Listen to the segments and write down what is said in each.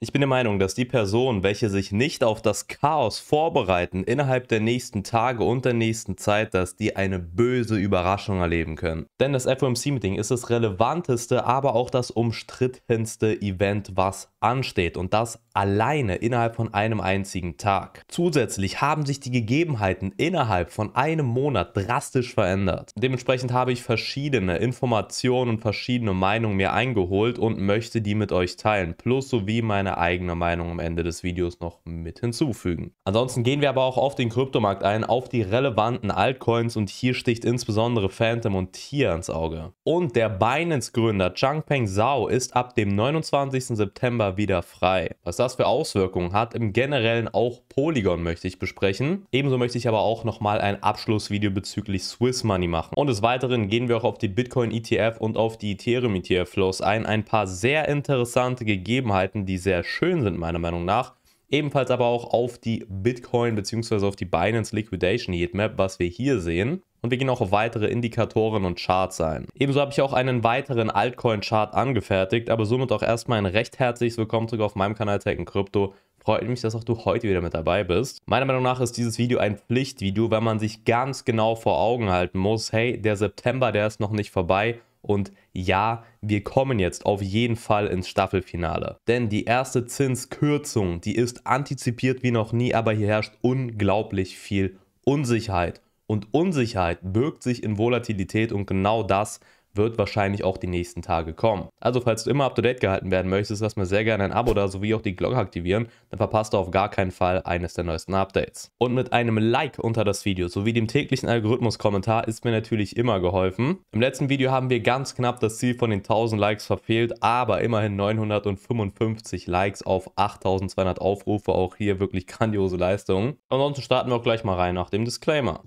Ich bin der Meinung, dass die Personen, welche sich nicht auf das Chaos vorbereiten innerhalb der nächsten Tage und der nächsten Zeit, dass die eine böse Überraschung erleben können. Denn das FOMC-Meeting ist das relevanteste, aber auch das umstrittenste Event, was ansteht und das alleine innerhalb von einem einzigen Tag. Zusätzlich haben sich die Gegebenheiten innerhalb von einem Monat drastisch verändert. Dementsprechend habe ich verschiedene Informationen und verschiedene Meinungen mir eingeholt und möchte die mit euch teilen, plus sowie meine meine eigene Meinung am Ende des Videos noch mit hinzufügen. Ansonsten gehen wir aber auch auf den Kryptomarkt ein, auf die relevanten Altcoins und hier sticht insbesondere Phantom und Tier ins Auge. Und der Binance-Gründer Changpeng Zhao ist ab dem 29. September wieder frei. Was das für Auswirkungen hat, im Generellen auch Polygon möchte ich besprechen. Ebenso möchte ich aber auch nochmal ein Abschlussvideo bezüglich Swiss Money machen. Und des Weiteren gehen wir auch auf die Bitcoin-ETF und auf die Ethereum-ETF-Flows ein. Ein paar sehr interessante Gegebenheiten, die sehr sehr schön sind, meiner Meinung nach. Ebenfalls aber auch auf die Bitcoin bzw. auf die Binance Liquidation Heatmap, was wir hier sehen. Und wir gehen auch auf weitere Indikatoren und Charts ein. Ebenso habe ich auch einen weiteren Altcoin-Chart angefertigt, aber somit auch erstmal ein recht herzliches Willkommen zurück auf meinem Kanal Tech Crypto. Freut mich, dass auch du heute wieder mit dabei bist. Meiner Meinung nach ist dieses Video ein Pflichtvideo, weil man sich ganz genau vor Augen halten muss, hey, der September, der ist noch nicht vorbei und ja, wir kommen jetzt auf jeden Fall ins Staffelfinale. Denn die erste Zinskürzung, die ist antizipiert wie noch nie, aber hier herrscht unglaublich viel Unsicherheit. Und Unsicherheit birgt sich in Volatilität und genau das wird wahrscheinlich auch die nächsten Tage kommen. Also falls du immer up to date gehalten werden möchtest, lass mir sehr gerne ein Abo da sowie auch die Glocke aktivieren, dann verpasst du auf gar keinen Fall eines der neuesten Updates. Und mit einem Like unter das Video sowie dem täglichen Algorithmus-Kommentar ist mir natürlich immer geholfen. Im letzten Video haben wir ganz knapp das Ziel von den 1000 Likes verfehlt, aber immerhin 955 Likes auf 8200 Aufrufe, auch hier wirklich grandiose Leistungen. Ansonsten starten wir auch gleich mal rein nach dem Disclaimer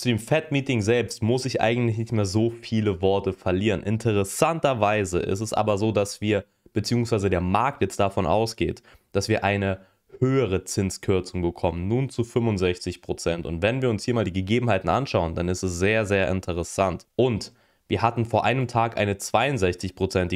zu dem Fed-Meeting selbst muss ich eigentlich nicht mehr so viele Worte verlieren. Interessanterweise ist es aber so, dass wir, beziehungsweise der Markt jetzt davon ausgeht, dass wir eine höhere Zinskürzung bekommen, nun zu 65%. Und wenn wir uns hier mal die Gegebenheiten anschauen, dann ist es sehr, sehr interessant. Und wir hatten vor einem Tag eine 62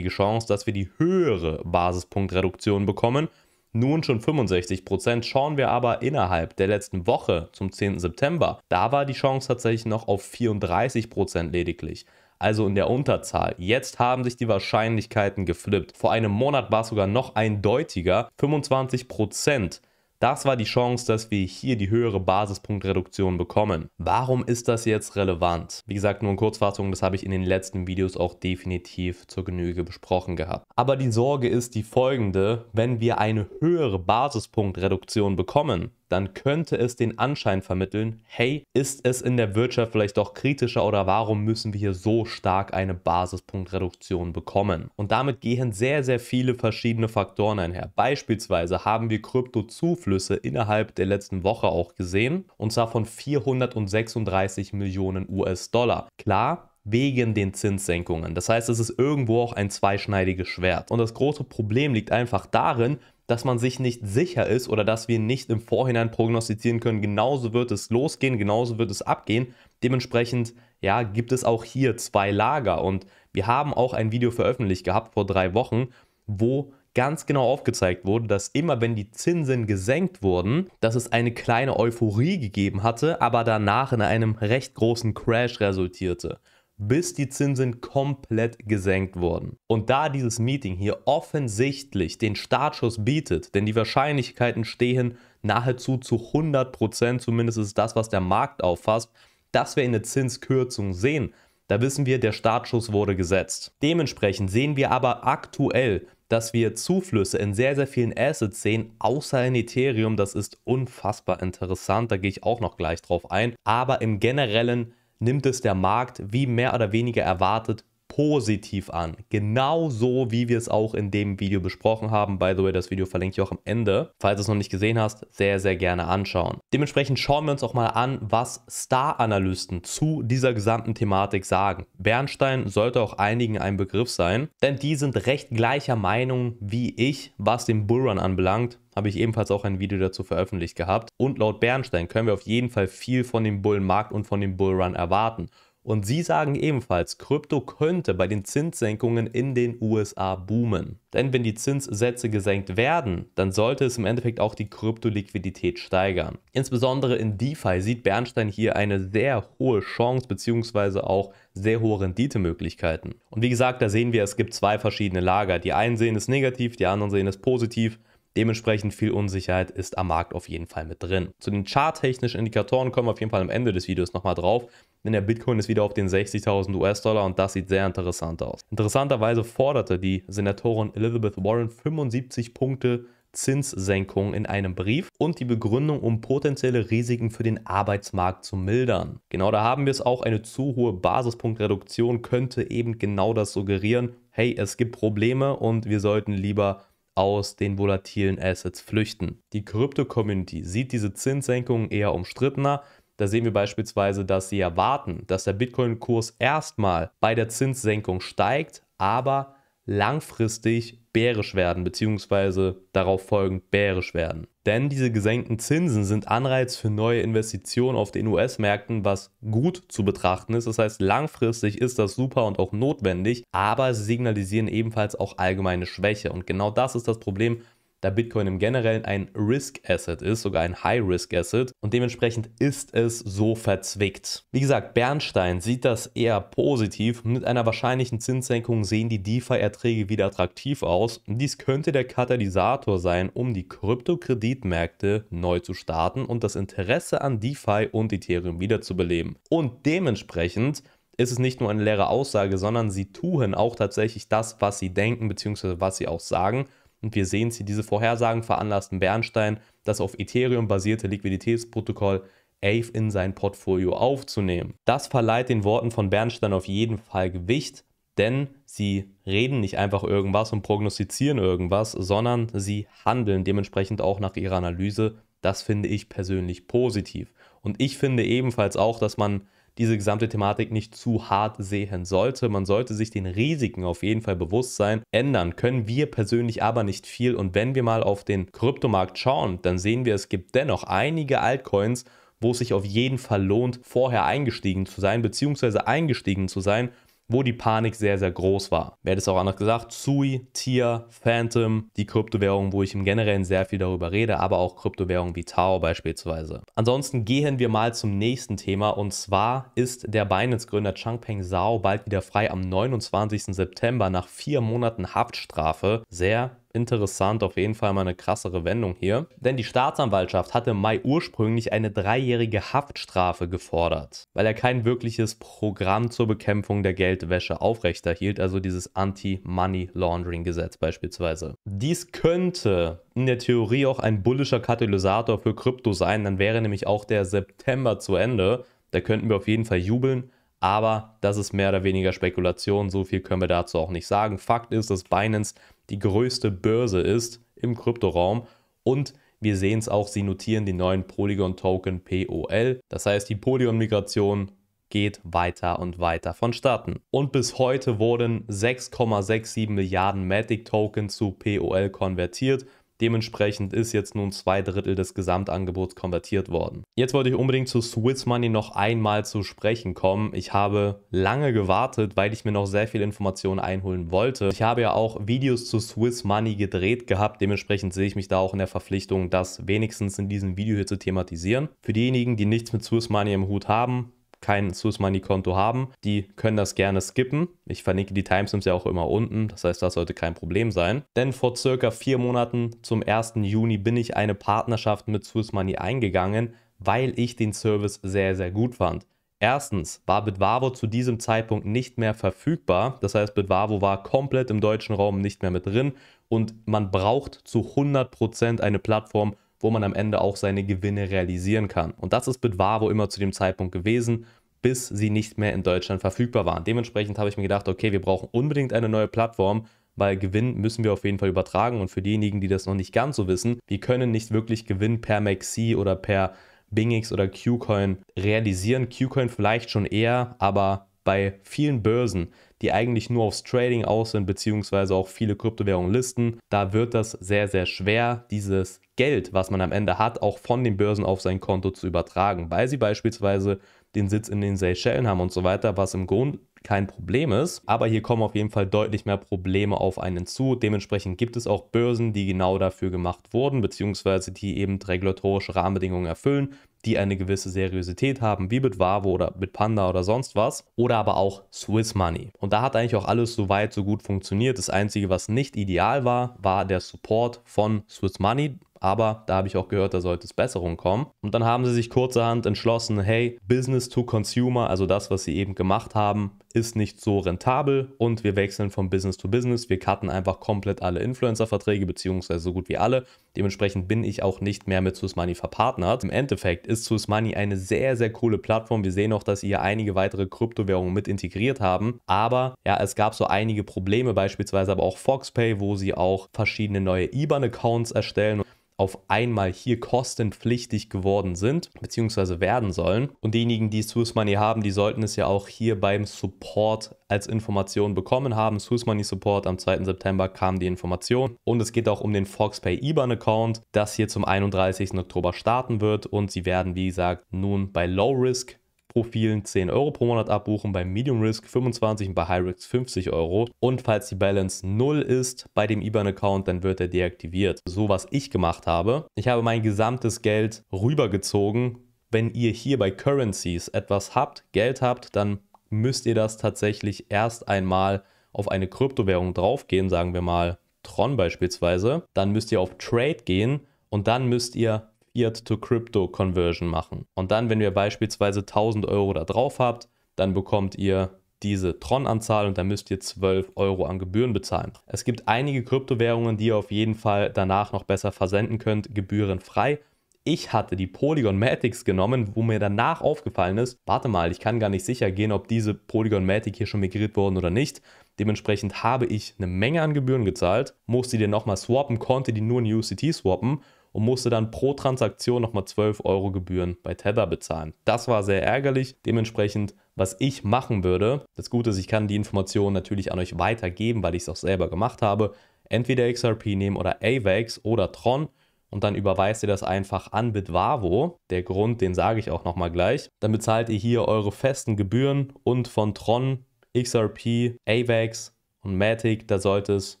Chance, dass wir die höhere Basispunktreduktion bekommen nun schon 65 Prozent. Schauen wir aber innerhalb der letzten Woche zum 10. September, da war die Chance tatsächlich noch auf 34 Prozent lediglich also in der Unterzahl. Jetzt haben sich die Wahrscheinlichkeiten geflippt. Vor einem Monat war es sogar noch eindeutiger, 25 Prozent das war die Chance, dass wir hier die höhere Basispunktreduktion bekommen. Warum ist das jetzt relevant? Wie gesagt, nur in Kurzfassung, das habe ich in den letzten Videos auch definitiv zur Genüge besprochen gehabt. Aber die Sorge ist die folgende, wenn wir eine höhere Basispunktreduktion bekommen, dann könnte es den Anschein vermitteln, hey, ist es in der Wirtschaft vielleicht doch kritischer oder warum müssen wir hier so stark eine Basispunktreduktion bekommen? Und damit gehen sehr, sehr viele verschiedene Faktoren einher. Beispielsweise haben wir Kryptozuflüsse Einflüsse innerhalb der letzten Woche auch gesehen, und zwar von 436 Millionen US-Dollar. Klar, wegen den Zinssenkungen. Das heißt, es ist irgendwo auch ein zweischneidiges Schwert. Und das große Problem liegt einfach darin, dass man sich nicht sicher ist oder dass wir nicht im Vorhinein prognostizieren können, genauso wird es losgehen, genauso wird es abgehen. Dementsprechend, ja, gibt es auch hier zwei Lager und wir haben auch ein Video veröffentlicht gehabt vor drei Wochen, wo ganz genau aufgezeigt wurde, dass immer wenn die Zinsen gesenkt wurden, dass es eine kleine Euphorie gegeben hatte, aber danach in einem recht großen Crash resultierte bis die Zinsen komplett gesenkt wurden. Und da dieses Meeting hier offensichtlich den Startschuss bietet, denn die Wahrscheinlichkeiten stehen nahezu zu 100%, Prozent, zumindest ist das, was der Markt auffasst, dass wir eine Zinskürzung sehen, da wissen wir, der Startschuss wurde gesetzt. Dementsprechend sehen wir aber aktuell, dass wir Zuflüsse in sehr, sehr vielen Assets sehen, außer in Ethereum. Das ist unfassbar interessant, da gehe ich auch noch gleich drauf ein. Aber im Generellen nimmt es der Markt wie mehr oder weniger erwartet positiv an. Genauso wie wir es auch in dem Video besprochen haben. By the way, das Video verlinke ich auch am Ende. Falls du es noch nicht gesehen hast, sehr, sehr gerne anschauen. Dementsprechend schauen wir uns auch mal an, was Star-Analysten zu dieser gesamten Thematik sagen. Bernstein sollte auch einigen ein Begriff sein, denn die sind recht gleicher Meinung wie ich, was den Bullrun anbelangt habe ich ebenfalls auch ein Video dazu veröffentlicht gehabt. Und laut Bernstein können wir auf jeden Fall viel von dem Bullenmarkt und von dem Bullrun erwarten. Und sie sagen ebenfalls, Krypto könnte bei den Zinssenkungen in den USA boomen. Denn wenn die Zinssätze gesenkt werden, dann sollte es im Endeffekt auch die Kryptoliquidität steigern. Insbesondere in DeFi sieht Bernstein hier eine sehr hohe Chance bzw. auch sehr hohe Renditemöglichkeiten. Und wie gesagt, da sehen wir, es gibt zwei verschiedene Lager. Die einen sehen es negativ, die anderen sehen es positiv. Dementsprechend viel Unsicherheit ist am Markt auf jeden Fall mit drin. Zu den charttechnischen Indikatoren kommen wir auf jeden Fall am Ende des Videos nochmal drauf denn der Bitcoin ist wieder auf den 60.000 US-Dollar und das sieht sehr interessant aus. Interessanterweise forderte die Senatorin Elizabeth Warren 75 Punkte Zinssenkung in einem Brief und die Begründung, um potenzielle Risiken für den Arbeitsmarkt zu mildern. Genau da haben wir es auch, eine zu hohe Basispunktreduktion könnte eben genau das suggerieren, hey, es gibt Probleme und wir sollten lieber aus den volatilen Assets flüchten. Die Krypto-Community sieht diese Zinssenkung eher umstrittener, da sehen wir beispielsweise, dass sie erwarten, dass der Bitcoin-Kurs erstmal bei der Zinssenkung steigt, aber langfristig bärisch werden, beziehungsweise darauf folgend bärisch werden. Denn diese gesenkten Zinsen sind Anreiz für neue Investitionen auf den US-Märkten, was gut zu betrachten ist. Das heißt, langfristig ist das super und auch notwendig, aber sie signalisieren ebenfalls auch allgemeine Schwäche. Und genau das ist das Problem, da Bitcoin im Generellen ein Risk Asset ist, sogar ein High Risk Asset und dementsprechend ist es so verzwickt. Wie gesagt, Bernstein sieht das eher positiv. Mit einer wahrscheinlichen Zinssenkung sehen die DeFi-Erträge wieder attraktiv aus. Dies könnte der Katalysator sein, um die Kryptokreditmärkte neu zu starten und das Interesse an DeFi und Ethereum wiederzubeleben. Und dementsprechend ist es nicht nur eine leere Aussage, sondern sie tun auch tatsächlich das, was sie denken bzw. was sie auch sagen. Und wir sehen es hier, diese Vorhersagen veranlassten Bernstein, das auf Ethereum basierte Liquiditätsprotokoll Ave in sein Portfolio aufzunehmen. Das verleiht den Worten von Bernstein auf jeden Fall Gewicht, denn sie reden nicht einfach irgendwas und prognostizieren irgendwas, sondern sie handeln dementsprechend auch nach ihrer Analyse. Das finde ich persönlich positiv. Und ich finde ebenfalls auch, dass man diese gesamte Thematik nicht zu hart sehen sollte. Man sollte sich den Risiken auf jeden Fall bewusst sein. Ändern können wir persönlich aber nicht viel. Und wenn wir mal auf den Kryptomarkt schauen, dann sehen wir, es gibt dennoch einige Altcoins, wo es sich auf jeden Fall lohnt, vorher eingestiegen zu sein, beziehungsweise eingestiegen zu sein, wo die Panik sehr, sehr groß war. Wer es auch anders gesagt, Sui, Tier, Phantom, die Kryptowährungen, wo ich im Generellen sehr viel darüber rede, aber auch Kryptowährungen wie Tau beispielsweise. Ansonsten gehen wir mal zum nächsten Thema und zwar ist der Binance-Gründer Changpeng Zhao bald wieder frei am 29. September nach vier Monaten Haftstrafe. Sehr interessant, auf jeden Fall mal eine krassere Wendung hier. Denn die Staatsanwaltschaft hatte im Mai ursprünglich eine dreijährige Haftstrafe gefordert, weil er kein wirkliches Programm zur Bekämpfung der Geldwäsche aufrechterhielt, also dieses Anti-Money-Laundering-Gesetz beispielsweise. Dies könnte in der Theorie auch ein bullischer Katalysator für Krypto sein, dann wäre nämlich auch der September zu Ende. Da könnten wir auf jeden Fall jubeln, aber das ist mehr oder weniger Spekulation, so viel können wir dazu auch nicht sagen. Fakt ist, dass Binance die größte Börse ist im Kryptoraum und wir sehen es auch, sie notieren den neuen Polygon-Token POL. Das heißt, die Polygon-Migration geht weiter und weiter vonstatten. Und bis heute wurden 6,67 Milliarden Matic-Token zu POL konvertiert. Dementsprechend ist jetzt nun zwei Drittel des Gesamtangebots konvertiert worden. Jetzt wollte ich unbedingt zu Swiss Money noch einmal zu sprechen kommen. Ich habe lange gewartet, weil ich mir noch sehr viele Informationen einholen wollte. Ich habe ja auch Videos zu Swiss Money gedreht gehabt. Dementsprechend sehe ich mich da auch in der Verpflichtung, das wenigstens in diesem Video hier zu thematisieren. Für diejenigen, die nichts mit Swiss Money im Hut haben, kein Swiss Money Konto haben, die können das gerne skippen. Ich verlinke die Timestamps ja auch immer unten, das heißt, das sollte kein Problem sein. Denn vor circa vier Monaten zum 1. Juni bin ich eine Partnerschaft mit Swiss Money eingegangen, weil ich den Service sehr, sehr gut fand. Erstens war Bitwavo zu diesem Zeitpunkt nicht mehr verfügbar. Das heißt, Bitwavo war komplett im deutschen Raum nicht mehr mit drin und man braucht zu 100% eine Plattform, wo man am Ende auch seine Gewinne realisieren kann. Und das ist mit Bitwavo immer zu dem Zeitpunkt gewesen, bis sie nicht mehr in Deutschland verfügbar waren. Dementsprechend habe ich mir gedacht, okay, wir brauchen unbedingt eine neue Plattform, weil Gewinn müssen wir auf jeden Fall übertragen. Und für diejenigen, die das noch nicht ganz so wissen, wir können nicht wirklich Gewinn per Maxi oder per Bingix oder Qcoin realisieren. Qcoin vielleicht schon eher, aber bei vielen Börsen die eigentlich nur aufs Trading aus sind, beziehungsweise auch viele Kryptowährungen listen. Da wird das sehr, sehr schwer, dieses Geld, was man am Ende hat, auch von den Börsen auf sein Konto zu übertragen, weil sie beispielsweise den Sitz in den Seychellen haben und so weiter, was im Grund kein Problem ist. Aber hier kommen auf jeden Fall deutlich mehr Probleme auf einen zu. Dementsprechend gibt es auch Börsen, die genau dafür gemacht wurden, beziehungsweise die eben regulatorische Rahmenbedingungen erfüllen, die eine gewisse Seriosität haben, wie mit Vavo oder mit Panda oder sonst was. Oder aber auch Swiss Money. Und da hat eigentlich auch alles so weit, so gut funktioniert. Das Einzige, was nicht ideal war, war der Support von Swiss Money aber da habe ich auch gehört, da sollte es Besserung kommen. Und dann haben sie sich kurzerhand entschlossen, hey, Business to Consumer, also das, was sie eben gemacht haben, ist nicht so rentabel und wir wechseln von Business to Business. Wir cutten einfach komplett alle Influencer-Verträge, beziehungsweise so gut wie alle Dementsprechend bin ich auch nicht mehr mit Money verpartnert. Im Endeffekt ist Money eine sehr, sehr coole Plattform. Wir sehen auch, dass sie hier einige weitere Kryptowährungen mit integriert haben. Aber ja, es gab so einige Probleme, beispielsweise aber auch FoxPay, wo sie auch verschiedene neue IBAN-Accounts erstellen auf einmal hier kostenpflichtig geworden sind bzw. werden sollen. Und diejenigen, die Swiss Money haben, die sollten es ja auch hier beim Support als Information bekommen haben. Swiss Money Support am 2. September kam die Information. Und es geht auch um den Foxpay IBAN-Account, das hier zum 31. Oktober starten wird. Und sie werden, wie gesagt, nun bei Low Risk Profilen 10 Euro pro Monat abbuchen, bei Medium Risk 25 und bei High Risk 50 Euro. Und falls die Balance 0 ist bei dem IBAN-Account, dann wird er deaktiviert. So was ich gemacht habe. Ich habe mein gesamtes Geld rübergezogen. Wenn ihr hier bei Currencies etwas habt, Geld habt, dann müsst ihr das tatsächlich erst einmal auf eine Kryptowährung draufgehen, sagen wir mal Tron beispielsweise, dann müsst ihr auf Trade gehen und dann müsst ihr Fiat-to-Crypto-Conversion machen. Und dann, wenn ihr beispielsweise 1000 Euro da drauf habt, dann bekommt ihr diese Tron-Anzahl und dann müsst ihr 12 Euro an Gebühren bezahlen. Es gibt einige Kryptowährungen, die ihr auf jeden Fall danach noch besser versenden könnt, gebührenfrei. Ich hatte die Polygon Matics genommen, wo mir danach aufgefallen ist, warte mal, ich kann gar nicht sicher gehen, ob diese Polygon Matic hier schon migriert wurden oder nicht. Dementsprechend habe ich eine Menge an Gebühren gezahlt, musste die nochmal swappen, konnte die nur in UCT swappen und musste dann pro Transaktion nochmal 12 Euro Gebühren bei Tether bezahlen. Das war sehr ärgerlich. Dementsprechend, was ich machen würde, das Gute ist, ich kann die Informationen natürlich an euch weitergeben, weil ich es auch selber gemacht habe. Entweder XRP nehmen oder AVAX oder Tron und dann überweist ihr das einfach an Bitwavo. Der Grund, den sage ich auch nochmal gleich. Dann bezahlt ihr hier eure festen Gebühren und von Tron, XRP, AVAX und Matic, da sollte es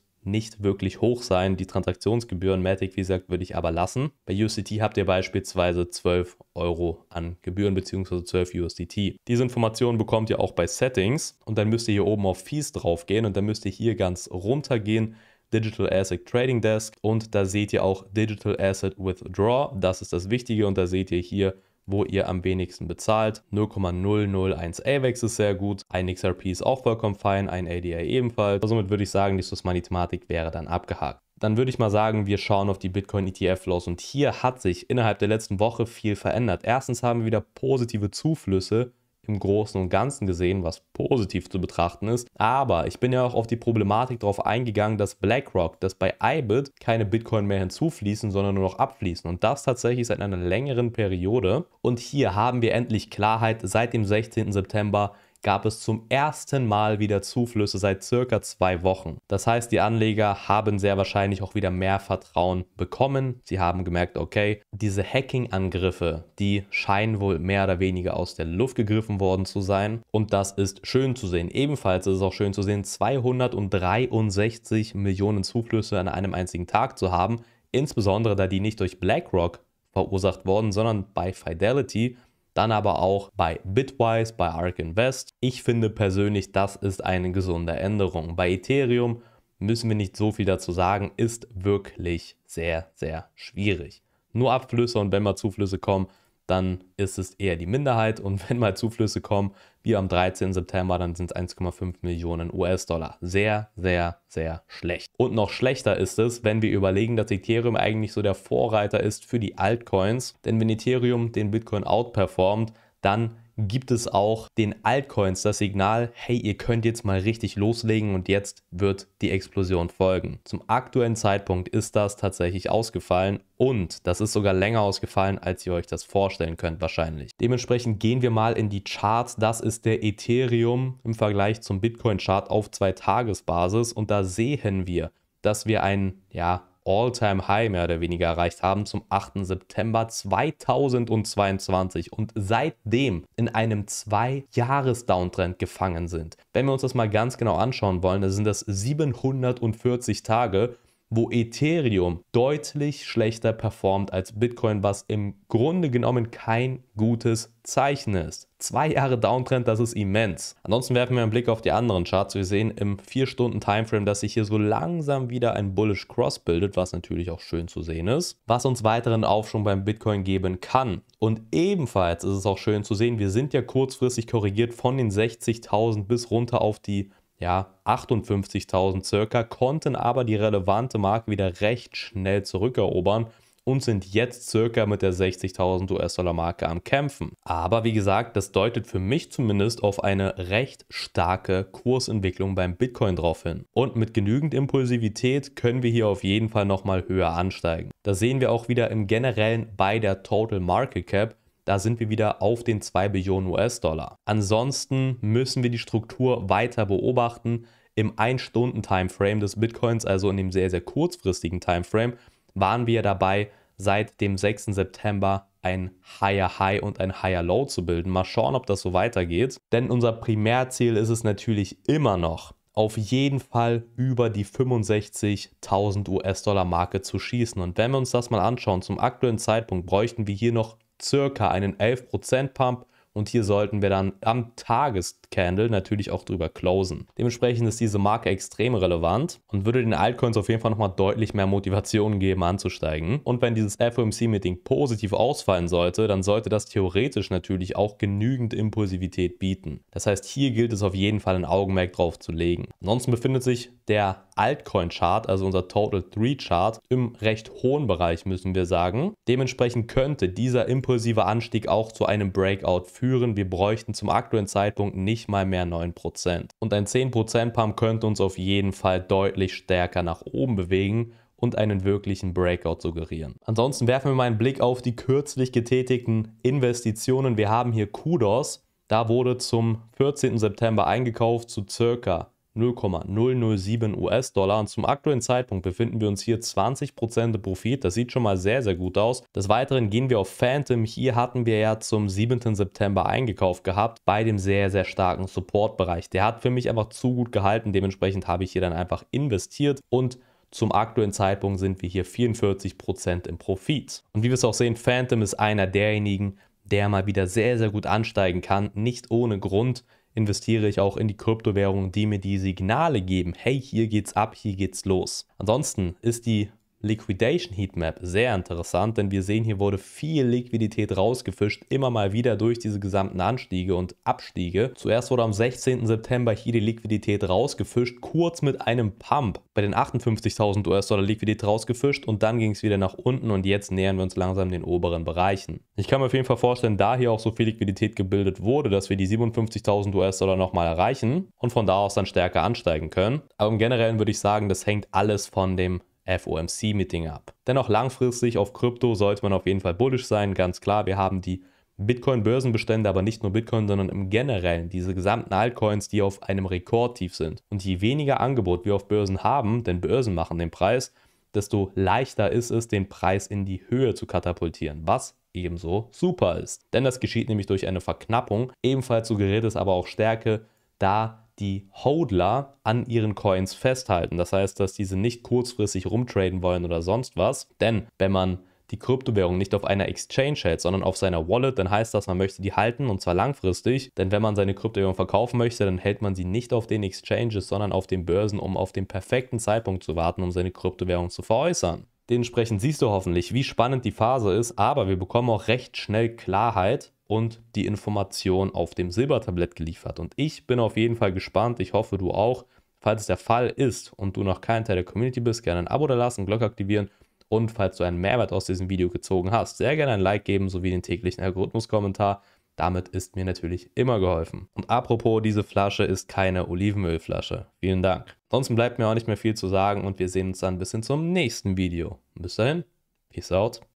nicht wirklich hoch sein. Die Transaktionsgebühren Matic, wie gesagt, würde ich aber lassen. Bei USDT habt ihr beispielsweise 12 Euro an Gebühren bzw. 12 USDT. Diese Informationen bekommt ihr auch bei Settings und dann müsst ihr hier oben auf Fees drauf gehen und dann müsst ihr hier ganz runter gehen Digital Asset Trading Desk und da seht ihr auch Digital Asset Withdraw. Das ist das Wichtige und da seht ihr hier wo ihr am wenigsten bezahlt. 0,001 AVAX ist sehr gut, ein XRP ist auch vollkommen fein, ein ADA ebenfalls. Also somit würde ich sagen, die Susmani-Thematik wäre dann abgehakt. Dann würde ich mal sagen, wir schauen auf die Bitcoin-ETF-Flows und hier hat sich innerhalb der letzten Woche viel verändert. Erstens haben wir wieder positive Zuflüsse im Großen und Ganzen gesehen, was positiv zu betrachten ist. Aber ich bin ja auch auf die Problematik darauf eingegangen, dass BlackRock, dass bei IBIT keine Bitcoin mehr hinzufließen, sondern nur noch abfließen. Und das tatsächlich seit einer längeren Periode. Und hier haben wir endlich Klarheit seit dem 16. September gab es zum ersten Mal wieder Zuflüsse seit circa zwei Wochen. Das heißt, die Anleger haben sehr wahrscheinlich auch wieder mehr Vertrauen bekommen. Sie haben gemerkt, okay, diese Hacking-Angriffe, die scheinen wohl mehr oder weniger aus der Luft gegriffen worden zu sein. Und das ist schön zu sehen. Ebenfalls ist es auch schön zu sehen, 263 Millionen Zuflüsse an einem einzigen Tag zu haben. Insbesondere, da die nicht durch BlackRock verursacht worden, sondern bei Fidelity, dann aber auch bei Bitwise, bei ARK Invest. Ich finde persönlich, das ist eine gesunde Änderung. Bei Ethereum müssen wir nicht so viel dazu sagen, ist wirklich sehr, sehr schwierig. Nur Abflüsse und wenn mal Zuflüsse kommen, dann ist es eher die Minderheit. Und wenn mal Zuflüsse kommen, wie am 13. September, dann sind es 1,5 Millionen US-Dollar. Sehr, sehr, sehr schlecht. Und noch schlechter ist es, wenn wir überlegen, dass Ethereum eigentlich so der Vorreiter ist für die Altcoins. Denn wenn Ethereum den Bitcoin outperformt, dann gibt es auch den Altcoins das Signal, hey, ihr könnt jetzt mal richtig loslegen und jetzt wird die Explosion folgen. Zum aktuellen Zeitpunkt ist das tatsächlich ausgefallen und das ist sogar länger ausgefallen, als ihr euch das vorstellen könnt wahrscheinlich. Dementsprechend gehen wir mal in die Charts. Das ist der Ethereum im Vergleich zum Bitcoin-Chart auf zwei Tagesbasis und da sehen wir, dass wir einen, ja, All-Time-High mehr oder weniger erreicht haben zum 8. September 2022 und seitdem in einem Zwei-Jahres-Downtrend gefangen sind. Wenn wir uns das mal ganz genau anschauen wollen, dann sind das 740 Tage wo Ethereum deutlich schlechter performt als Bitcoin, was im Grunde genommen kein gutes Zeichen ist. Zwei Jahre Downtrend, das ist immens. Ansonsten werfen wir einen Blick auf die anderen Charts. Wir sehen im 4-Stunden-Timeframe, dass sich hier so langsam wieder ein Bullish Cross bildet, was natürlich auch schön zu sehen ist, was uns weiteren Aufschwung beim Bitcoin geben kann. Und ebenfalls ist es auch schön zu sehen, wir sind ja kurzfristig korrigiert von den 60.000 bis runter auf die ja, 58.000 circa, konnten aber die relevante Marke wieder recht schnell zurückerobern und sind jetzt circa mit der 60.000 US-Dollar Marke am Kämpfen. Aber wie gesagt, das deutet für mich zumindest auf eine recht starke Kursentwicklung beim Bitcoin drauf hin. Und mit genügend Impulsivität können wir hier auf jeden Fall nochmal höher ansteigen. Das sehen wir auch wieder im generellen bei der Total Market Cap, da sind wir wieder auf den 2 Billionen US-Dollar. Ansonsten müssen wir die Struktur weiter beobachten. Im 1-Stunden-Timeframe des Bitcoins, also in dem sehr, sehr kurzfristigen Timeframe, waren wir dabei, seit dem 6. September ein Higher High und ein Higher Low zu bilden. Mal schauen, ob das so weitergeht. Denn unser Primärziel ist es natürlich immer noch, auf jeden Fall über die 65.000 US-Dollar-Marke zu schießen. Und wenn wir uns das mal anschauen, zum aktuellen Zeitpunkt bräuchten wir hier noch circa einen 11% Pump und hier sollten wir dann am Tages Candle natürlich auch drüber closen. Dementsprechend ist diese Marke extrem relevant und würde den Altcoins auf jeden Fall nochmal deutlich mehr Motivation geben, anzusteigen. Und wenn dieses FOMC-Meeting positiv ausfallen sollte, dann sollte das theoretisch natürlich auch genügend Impulsivität bieten. Das heißt, hier gilt es auf jeden Fall ein Augenmerk drauf zu legen. Ansonsten befindet sich der Altcoin-Chart, also unser Total 3-Chart, im recht hohen Bereich, müssen wir sagen. Dementsprechend könnte dieser impulsive Anstieg auch zu einem Breakout führen. Wir bräuchten zum aktuellen Zeitpunkt nicht nicht mal mehr 9%. Und ein 10%-Pump könnte uns auf jeden Fall deutlich stärker nach oben bewegen und einen wirklichen Breakout suggerieren. Ansonsten werfen wir mal einen Blick auf die kürzlich getätigten Investitionen. Wir haben hier Kudos. Da wurde zum 14. September eingekauft zu circa 0,007 US-Dollar und zum aktuellen Zeitpunkt befinden wir uns hier 20% Profit. Das sieht schon mal sehr, sehr gut aus. Des Weiteren gehen wir auf Phantom. Hier hatten wir ja zum 7. September eingekauft gehabt bei dem sehr, sehr starken Support-Bereich. Der hat für mich einfach zu gut gehalten. Dementsprechend habe ich hier dann einfach investiert und zum aktuellen Zeitpunkt sind wir hier 44% im Profit. Und wie wir es auch sehen, Phantom ist einer derjenigen, der mal wieder sehr, sehr gut ansteigen kann. Nicht ohne Grund investiere ich auch in die Kryptowährungen, die mir die Signale geben, hey, hier geht's ab, hier geht's los. Ansonsten ist die Liquidation Heatmap sehr interessant, denn wir sehen, hier wurde viel Liquidität rausgefischt, immer mal wieder durch diese gesamten Anstiege und Abstiege. Zuerst wurde am 16. September hier die Liquidität rausgefischt, kurz mit einem Pump bei den 58.000 US-Dollar Liquidität rausgefischt und dann ging es wieder nach unten und jetzt nähern wir uns langsam den oberen Bereichen. Ich kann mir auf jeden Fall vorstellen, da hier auch so viel Liquidität gebildet wurde, dass wir die 57.000 US-Dollar nochmal erreichen und von da aus dann stärker ansteigen können. Aber im Generellen würde ich sagen, das hängt alles von dem FOMC-Meeting ab. Dennoch langfristig auf Krypto sollte man auf jeden Fall bullisch sein. Ganz klar, wir haben die Bitcoin-Börsenbestände, aber nicht nur Bitcoin, sondern im Generellen diese gesamten Altcoins, die auf einem Rekordtief sind. Und je weniger Angebot wir auf Börsen haben, denn Börsen machen den Preis, desto leichter ist es, den Preis in die Höhe zu katapultieren, was ebenso super ist. Denn das geschieht nämlich durch eine Verknappung. Ebenfalls so gerät es aber auch Stärke, da die Hodler an ihren Coins festhalten. Das heißt, dass diese nicht kurzfristig rumtraden wollen oder sonst was. Denn wenn man die Kryptowährung nicht auf einer Exchange hält, sondern auf seiner Wallet, dann heißt das, man möchte die halten und zwar langfristig. Denn wenn man seine Kryptowährung verkaufen möchte, dann hält man sie nicht auf den Exchanges, sondern auf den Börsen, um auf den perfekten Zeitpunkt zu warten, um seine Kryptowährung zu veräußern. Dementsprechend siehst du hoffentlich, wie spannend die Phase ist, aber wir bekommen auch recht schnell Klarheit und die Information auf dem Silbertablett geliefert. Und ich bin auf jeden Fall gespannt, ich hoffe du auch. Falls es der Fall ist und du noch kein Teil der Community bist, gerne ein Abo da lassen, Glocke aktivieren und falls du einen Mehrwert aus diesem Video gezogen hast, sehr gerne ein Like geben sowie den täglichen Algorithmus-Kommentar. Damit ist mir natürlich immer geholfen. Und apropos, diese Flasche ist keine Olivenölflasche. Vielen Dank. Ansonsten bleibt mir auch nicht mehr viel zu sagen und wir sehen uns dann bis hin zum nächsten Video. Bis dahin, peace out.